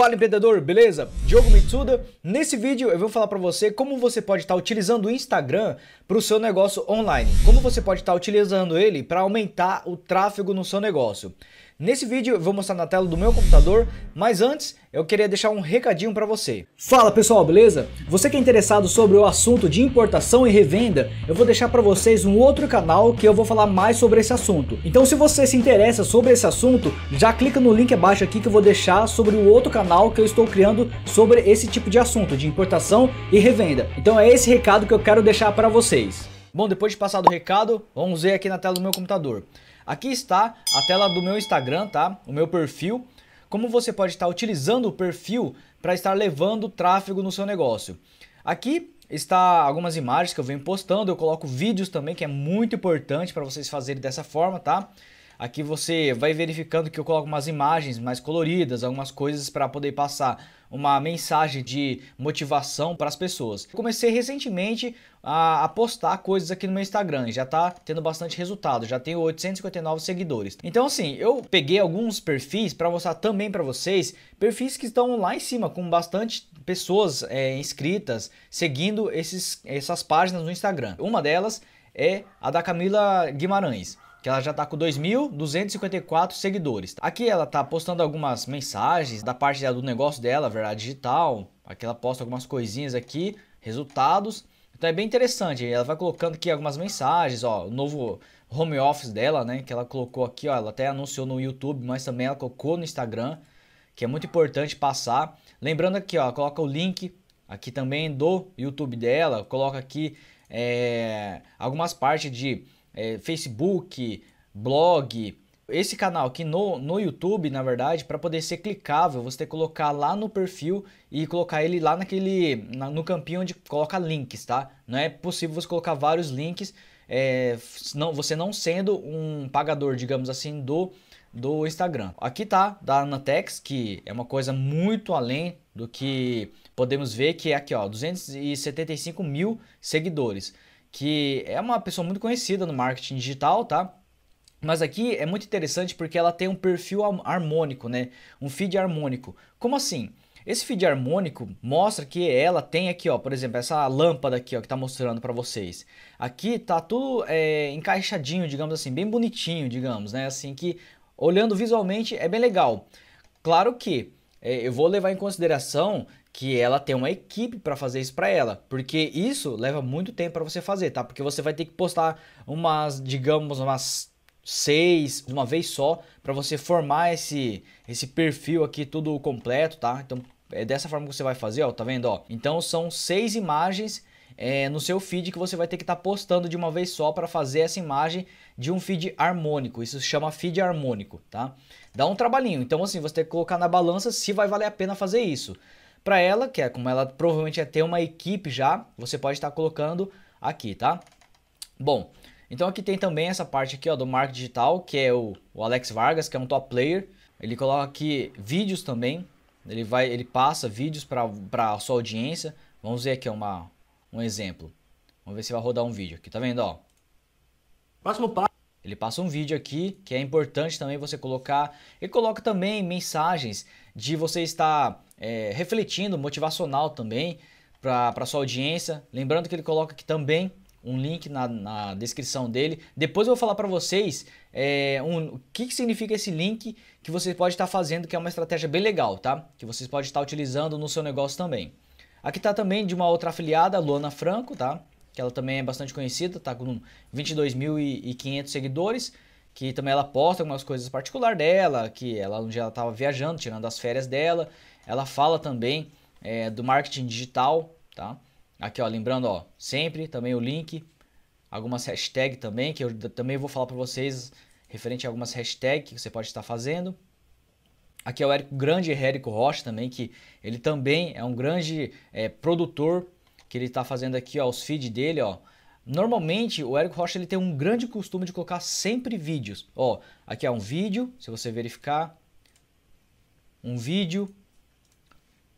Fala empreendedor, beleza? Diogo Mitsuda. Nesse vídeo eu vou falar para você como você pode estar tá utilizando o Instagram para o seu negócio online. Como você pode estar tá utilizando ele para aumentar o tráfego no seu negócio. Nesse vídeo eu vou mostrar na tela do meu computador, mas antes eu queria deixar um recadinho para você. Fala pessoal, beleza? Você que é interessado sobre o assunto de importação e revenda, eu vou deixar para vocês um outro canal que eu vou falar mais sobre esse assunto. Então se você se interessa sobre esse assunto, já clica no link abaixo aqui que eu vou deixar sobre o outro canal que eu estou criando sobre esse tipo de assunto, de importação e revenda. Então é esse recado que eu quero deixar para vocês. Bom, depois de passar do recado, vamos ver aqui na tela do meu computador. Aqui está a tela do meu Instagram, tá? O meu perfil. Como você pode estar utilizando o perfil para estar levando tráfego no seu negócio. Aqui está algumas imagens que eu venho postando, eu coloco vídeos também, que é muito importante para vocês fazerem dessa forma, tá? Aqui você vai verificando que eu coloco umas imagens mais coloridas, algumas coisas para poder passar uma mensagem de motivação para as pessoas. comecei recentemente a, a, postar coisas aqui no meu Instagram, já tá tendo bastante resultado, já tenho 859 seguidores. Então assim, eu peguei alguns perfis para mostrar também para vocês, perfis que estão lá em cima com bastante pessoas é, inscritas seguindo esses, essas páginas no Instagram. Uma delas é a da Camila Guimarães que ela já está com 2.254 seguidores. Tá? Aqui ela está postando algumas mensagens da parte do negócio dela, Verdade Digital. Aqui ela posta algumas coisinhas aqui, resultados. Então é bem interessante, ela vai colocando aqui algumas mensagens, ó, o novo home office dela, né, que ela colocou aqui, ó, ela até anunciou no YouTube, mas também ela colocou no Instagram, que é muito importante passar. Lembrando aqui, ó, coloca o link aqui também do YouTube dela, coloca aqui é, algumas partes de é, Facebook, blog, esse canal aqui no, no YouTube, na verdade, para poder ser clicável, você tem que colocar lá no perfil e colocar ele lá naquele na, no campinho onde coloca links, tá? Não é possível você colocar vários links, é, não, você não sendo um pagador, digamos assim, do do Instagram. Aqui tá da Anatex, que é uma coisa muito além do que podemos ver, que é aqui ó, 275 mil seguidores que é uma pessoa muito conhecida no marketing digital, tá? Mas aqui é muito interessante porque ela tem um perfil harmônico, né? Um feed harmônico. Como assim? Esse feed harmônico mostra que ela tem aqui, ó, por exemplo, essa lâmpada aqui, ó, que tá mostrando para vocês. Aqui tá tudo é, encaixadinho, digamos assim, bem bonitinho, digamos, né? Assim que olhando visualmente é bem legal. Claro que é, eu vou levar em consideração que ela tem uma equipe para fazer isso para ela, porque isso leva muito tempo para você fazer, tá? Porque você vai ter que postar umas, digamos, umas seis uma vez só para você formar esse esse perfil aqui tudo completo, tá? Então é dessa forma que você vai fazer, ó, tá vendo, ó? Então são seis imagens é, no seu feed que você vai ter que estar tá postando de uma vez só para fazer essa imagem de um feed harmônico. Isso se chama feed harmônico, tá? Dá um trabalhinho. Então assim, você tem que colocar na balança se vai valer a pena fazer isso. Para ela, que é como ela provavelmente ia ter uma equipe já, você pode estar colocando aqui, tá? Bom, então aqui tem também essa parte aqui ó, do marketing digital, que é o, o Alex Vargas, que é um top player. Ele coloca aqui vídeos também, ele vai, ele passa vídeos para a sua audiência. Vamos ver aqui uma, um exemplo. Vamos ver se vai rodar um vídeo aqui, tá vendo? Ó? Próximo passo. Ele passa um vídeo aqui que é importante também você colocar. Ele coloca também mensagens de você estar é, refletindo, motivacional também para sua audiência. Lembrando que ele coloca aqui também um link na, na descrição dele. Depois eu vou falar para vocês é, um, o que, que, significa esse link que você pode estar tá fazendo, que é uma estratégia bem legal, tá? Que vocês podem estar tá utilizando no seu negócio também. Aqui está também de uma outra afiliada, Luana Franco, tá? Que ela também é bastante conhecida, tá com 22.500 seguidores que também ela posta algumas coisas particular dela, que ela um dia ela estava viajando, tirando as férias dela. Ela fala também é, do marketing digital, tá? Aqui, ó, lembrando, ó, sempre também o link, algumas hashtags também, que eu também vou falar para vocês referente a algumas hashtags que você pode estar fazendo. Aqui é o Érico Grande Érico Rocha também, que ele também é um grande é, produtor, que ele está fazendo aqui ó, os feeds dele, ó, Normalmente o Érico Rocha ele tem um grande costume de colocar sempre vídeos. Ó, aqui é um vídeo, se você verificar, um vídeo,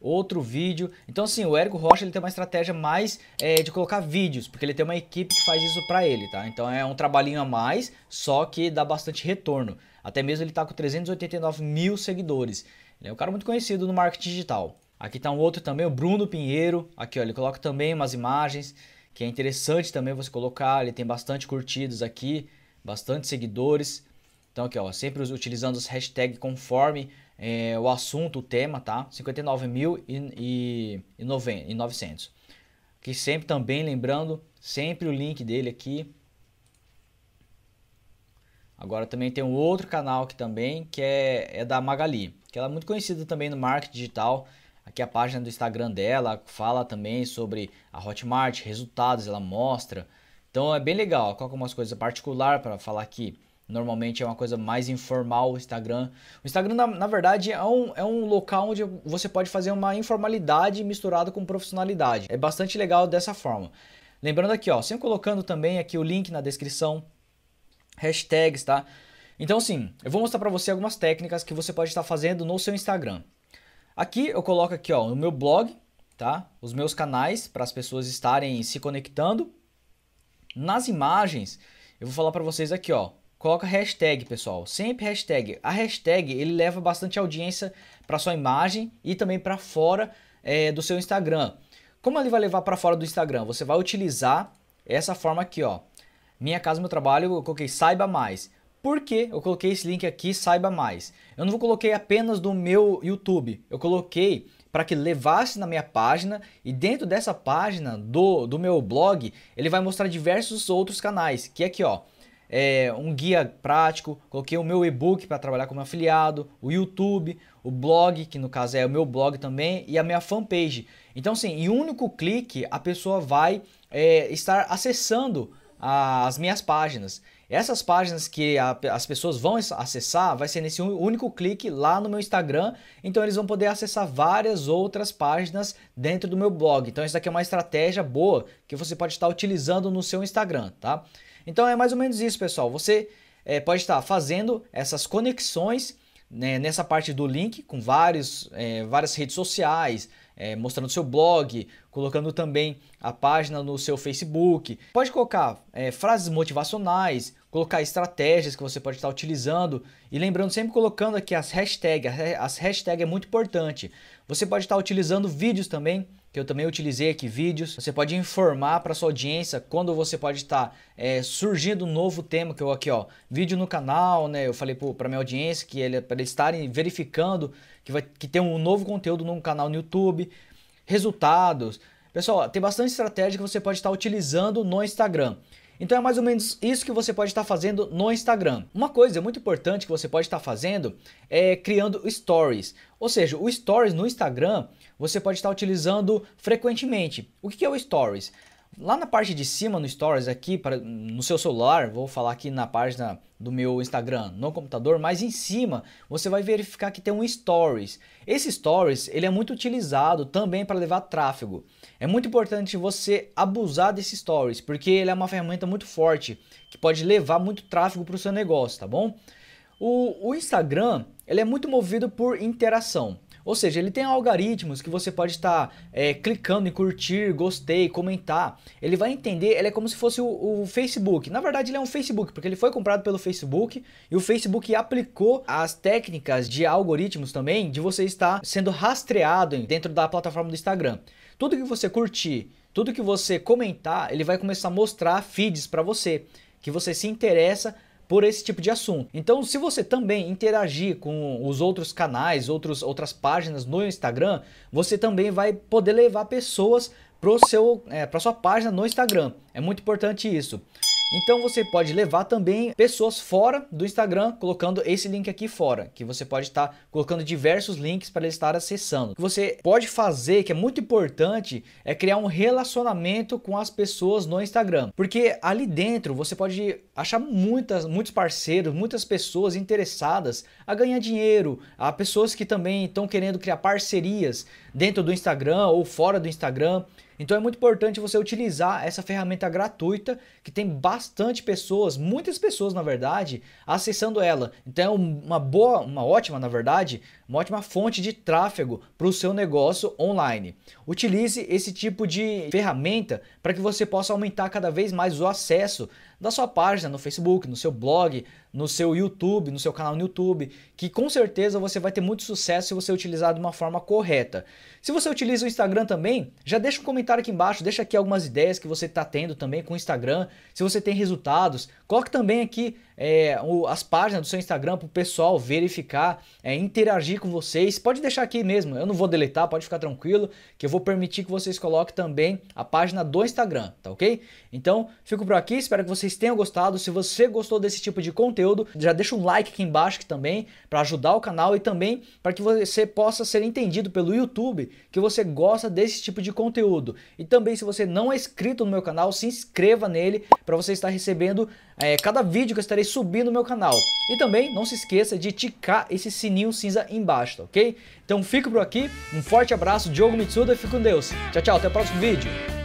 outro vídeo. Então assim, o Érico Rocha ele tem uma estratégia mais é, de colocar vídeos, porque ele tem uma equipe que faz isso para ele, tá? Então é um trabalhinho a mais, só que dá bastante retorno. Até mesmo ele está com 389 mil seguidores. Ele é um cara muito conhecido no marketing digital. Aqui está um outro também, o Bruno Pinheiro. Aqui ó, ele coloca também umas imagens que é interessante também você colocar. Ele tem bastante curtidas aqui, bastante seguidores. Então aqui, ó, sempre utilizando as hashtags conforme é, o assunto, o tema, tá? 59.900. Que sempre também lembrando, sempre o link dele aqui. Agora também tem um outro canal aqui também, que é, é da Magali, que ela é muito conhecida também no marketing digital. Aqui a página do Instagram dela fala também sobre a Hotmart, resultados, ela mostra. Então é bem legal, ela algumas umas coisas particular para falar que normalmente é uma coisa mais informal o Instagram. O Instagram, na, na, verdade, é um, é um local onde você pode fazer uma informalidade misturada com profissionalidade. É bastante legal dessa forma. Lembrando aqui, ó, sempre colocando também aqui o link na descrição, hashtags, tá? Então, sim, eu vou mostrar para você algumas técnicas que você pode estar fazendo no seu Instagram. Aqui eu coloco aqui, ó, meu blog, tá? Os meus canais para as pessoas estarem se conectando. Nas imagens, eu vou falar para vocês aqui, ó, coloca hashtag, pessoal. Sempre hashtag. A hashtag ele leva bastante audiência para sua imagem e também para fora é, do seu Instagram. Como ele vai levar para fora do Instagram? Você vai utilizar essa forma aqui, ó. Minha casa, meu trabalho, eu coloquei saiba mais. Por que eu coloquei esse link aqui, saiba mais? Eu não coloquei apenas do meu YouTube, eu coloquei para que levasse na minha página e dentro dessa página do, do meu blog ele vai mostrar diversos outros canais que é aqui ó é um guia prático coloquei o meu e-book para trabalhar como afiliado o YouTube o blog que no caso é o meu blog também e a minha fanpage então sim em único clique a pessoa vai é, estar acessando as minhas páginas essas páginas que a, as pessoas vão acessar vai ser nesse único clique lá no meu Instagram. Então eles vão poder acessar várias outras páginas dentro do meu blog. Então isso daqui é uma estratégia boa que você pode estar utilizando no seu Instagram, tá? Então é mais ou menos isso, pessoal. Você é, pode estar fazendo essas conexões né, nessa parte do link com vários, é, várias redes sociais, é, mostrando seu blog, colocando também a página no seu Facebook. Pode colocar é, frases motivacionais, colocar estratégias que você pode estar utilizando e lembrando sempre colocando aqui as hashtags, as hashtags é muito importante. Você pode estar utilizando vídeos também, que eu também utilizei aqui vídeos. Você pode informar para sua audiência quando você pode estar é, surgindo um novo tema que eu aqui ó, vídeo no canal, né? Eu falei para minha audiência que ele para eles estarem verificando que vai que tem um novo conteúdo no canal no YouTube, resultados. Pessoal, tem bastante estratégia que você pode estar utilizando no Instagram. Então é mais ou menos isso que você pode estar fazendo no Instagram. Uma coisa muito importante que você pode estar fazendo é criando stories. Ou seja, o stories no Instagram você pode estar utilizando frequentemente. O que é o stories? Lá na parte de cima no Stories aqui, pra, no seu celular, vou falar aqui na página do meu Instagram, no computador, mas em cima você vai verificar que tem um Stories. Esse Stories ele é muito utilizado também para levar tráfego. É muito importante você abusar desse Stories, porque ele é uma ferramenta muito forte que pode levar muito tráfego para o seu negócio, tá bom? O, o Instagram ele é muito movido por interação. Ou seja, ele tem algoritmos que você pode estar é, clicando em curtir, gostei, comentar. Ele vai entender, ele é como se fosse o, o, Facebook. Na verdade, ele é um Facebook, porque ele foi comprado pelo Facebook e o Facebook aplicou as técnicas de algoritmos também de você estar sendo rastreado dentro da plataforma do Instagram. Tudo que você curtir, tudo que você comentar, ele vai começar a mostrar feeds para você que você se interessa por esse tipo de assunto. Então, se você também interagir com os outros canais, outros, outras páginas no Instagram, você também vai poder levar pessoas para é, sua página no Instagram. É muito importante isso. Então você pode levar também pessoas fora do Instagram, colocando esse link aqui fora, que você pode estar colocando diversos links para eles estar acessando. O que você pode fazer, que é muito importante, é criar um relacionamento com as pessoas no Instagram, porque ali dentro você pode achar muitas, muitos parceiros, muitas pessoas interessadas a ganhar dinheiro, a pessoas que também estão querendo criar parcerias dentro do Instagram ou fora do Instagram. Então é muito importante você utilizar essa ferramenta gratuita que tem bastante pessoas, muitas pessoas na verdade, acessando ela. Então é uma boa, uma ótima, na verdade, uma ótima fonte de tráfego para o seu negócio online. Utilize esse tipo de ferramenta para que você possa aumentar cada vez mais o acesso da sua página no Facebook, no seu blog, no seu YouTube, no seu canal no YouTube, que com certeza você vai ter muito sucesso se você utilizar de uma forma correta. Se você utiliza o Instagram também, já deixa um comentário aqui embaixo, deixa aqui algumas ideias que você está tendo também com o Instagram, se você tem resultados, coloque também aqui é, o, as páginas do seu Instagram para o pessoal verificar, é, interagir com vocês. Pode deixar aqui mesmo, eu não vou deletar, pode ficar tranquilo, que eu vou permitir que vocês coloquem também a página do Instagram, tá ok? Então, fico por aqui, espero que vocês vocês tenham gostado. Se você gostou desse tipo de conteúdo, já deixa um like aqui embaixo que também para ajudar o canal e também para que você possa ser entendido pelo YouTube que você gosta desse tipo de conteúdo. E também se você não é inscrito no meu canal, se inscreva nele para você estar recebendo é, cada vídeo que eu estarei subindo no meu canal. E também não se esqueça de ticar esse sininho cinza embaixo, tá ok? Então fico por aqui, um forte abraço, Diogo Mitsuda, fico com Deus. Tchau, tchau, até o próximo vídeo.